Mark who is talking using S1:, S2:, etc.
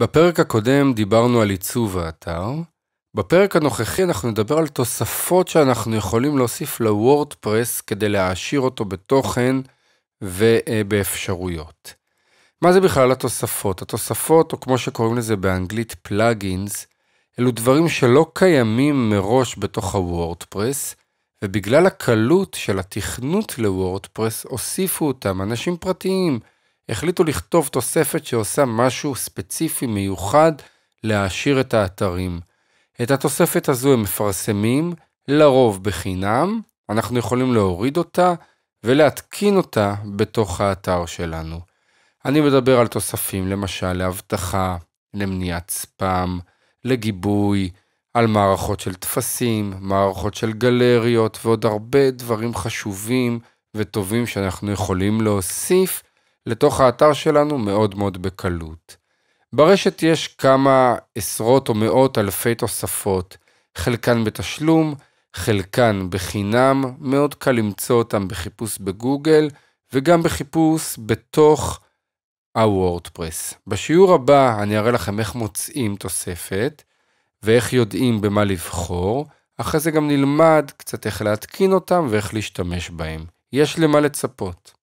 S1: בפרק הקודם דיברנו על עיצוב האתר. בפרק הנוכחי אנחנו נדבר על תוספות שאנחנו יכולים להוסיף לוורדפרס כדי להעשיר אותו בתוכן ובאפשרויות. מה זה בכלל התוספות? התוספות, או כמו שקוראים לזה באנגלית פלאגינס, אלו דברים שלא קיימים מראש בתוך הוורדפרס, ובגלל הקלות של התכנות לוורדפרס הוסיפו אותם אנשים פרטיים. החליטו לכתוב תוספת שעושה משהו ספציפי מיוחד להעשיר את האתרים. את התוספת הזו הם מפרסמים, לרוב בחינם, אנחנו יכולים להוריד אותה ולהתקין אותה בתוך האתר שלנו. אני מדבר על תוספים למשל לאבטחה, למניעת ספאם, לגיבוי, על מערכות של טפסים, מערכות של גלריות ועוד הרבה דברים חשובים וטובים שאנחנו יכולים להוסיף לתוך האתר שלנו מאוד מאוד בקלות. ברשת יש כמה עשרות או מאות אלפי תוספות, חלקן בתשלום, חלקן בחינם, מאוד קל למצוא אותן בחיפוש בגוגל וגם בחיפוש בתוך הוורדפרס. בשיעור הבא אני אראה לכם איך מוצאים תוספת ואיך יודעים במה לבחור, אחרי זה גם נלמד קצת איך להתקין אותם ואיך להשתמש בהם. יש למה לצפות.